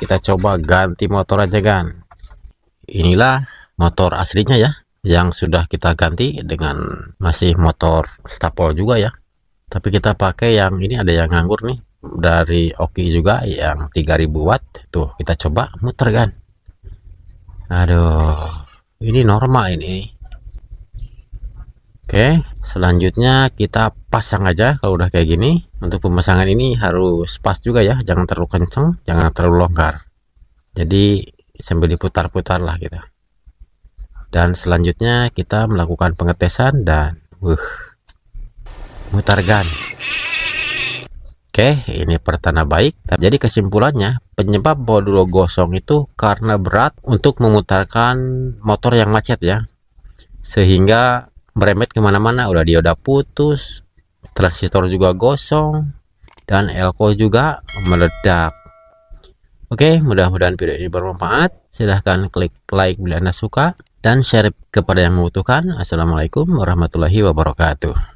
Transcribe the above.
kita coba ganti motor aja kan inilah motor aslinya ya yang sudah kita ganti dengan masih motor stapol juga ya tapi kita pakai yang ini ada yang nganggur nih dari Oki juga yang 3000 watt tuh kita coba muter kan aduh ini normal ini oke selanjutnya kita pasang aja kalau udah kayak gini untuk pemasangan ini harus pas juga ya jangan terlalu kenceng jangan terlalu longgar jadi sambil diputar-putar lah kita gitu. dan selanjutnya kita melakukan pengetesan dan uh, mutar gan oke ini pertanda baik jadi kesimpulannya penyebab bodulo gosong itu karena berat untuk memutarkan motor yang macet ya sehingga meremet kemana-mana udah dia udah putus transistor juga gosong dan elko juga meledak Oke, mudah-mudahan video ini bermanfaat. Silahkan klik like bila Anda suka dan share kepada yang membutuhkan. Assalamualaikum warahmatullahi wabarakatuh.